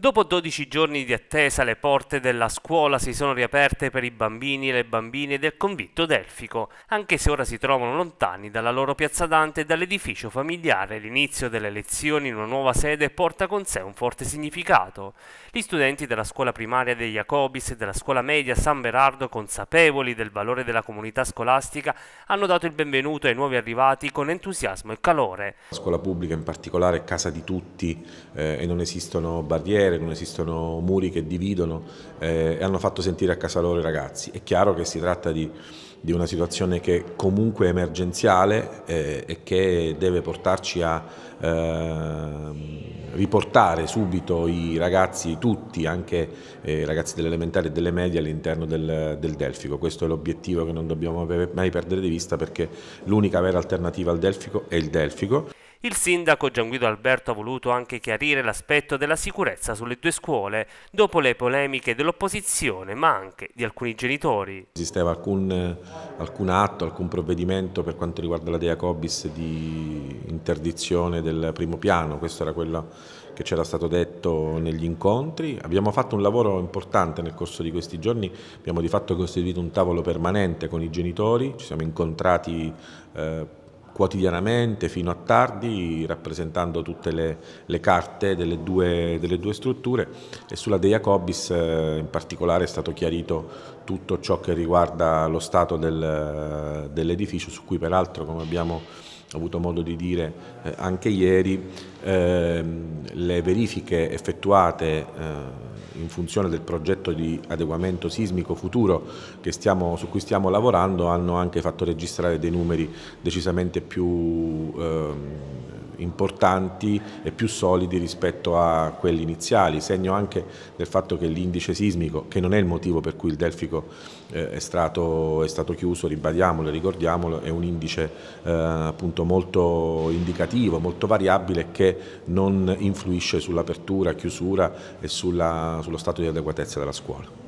Dopo 12 giorni di attesa le porte della scuola si sono riaperte per i bambini e le bambine del convitto delfico, anche se ora si trovano lontani dalla loro piazza Dante e dall'edificio familiare. L'inizio delle lezioni in una nuova sede porta con sé un forte significato. Gli studenti della scuola primaria dei Jacobis e della scuola media San Berardo, consapevoli del valore della comunità scolastica, hanno dato il benvenuto ai nuovi arrivati con entusiasmo e calore. La scuola pubblica in particolare è casa di tutti eh, e non esistono barriere barriere, non esistono muri che dividono eh, e hanno fatto sentire a casa loro i ragazzi. È chiaro che si tratta di, di una situazione che comunque è emergenziale eh, e che deve portarci a ehm, riportare subito i ragazzi tutti, anche eh, i ragazzi delle elementari e delle medie all'interno del, del Delfico. Questo è l'obiettivo che non dobbiamo mai perdere di vista perché l'unica vera alternativa al Delfico è il Delfico. Il sindaco Gianguido Alberto ha voluto anche chiarire l'aspetto della sicurezza sulle due scuole, dopo le polemiche dell'opposizione, ma anche di alcuni genitori. Non esisteva alcun, alcun, atto, alcun provvedimento per quanto riguarda la DEA Cobis di interdizione del primo piano, questo era quello che c'era stato detto negli incontri. Abbiamo fatto un lavoro importante nel corso di questi giorni, abbiamo di fatto costituito un tavolo permanente con i genitori, ci siamo incontrati eh, quotidianamente fino a tardi rappresentando tutte le, le carte delle due, delle due, strutture e sulla De Jacobis eh, in particolare è stato chiarito tutto ciò che riguarda lo stato del, eh, dell'edificio su cui peraltro come abbiamo avuto modo di dire eh, anche ieri, ehm, le verifiche effettuate eh, in funzione del progetto di adeguamento sismico futuro stiamo, su cui stiamo lavorando hanno anche fatto registrare dei numeri decisamente più... Ehm, importanti e più solidi rispetto a quelli iniziali, segno anche del fatto che l'indice sismico, che non è il motivo per cui il Delfico eh, è, stato, è, stato, chiuso, ribadiamolo e ricordiamolo, è un indice eh, appunto molto indicativo, molto variabile che non influisce sull'apertura, chiusura e sulla, sullo stato di adeguatezza della scuola.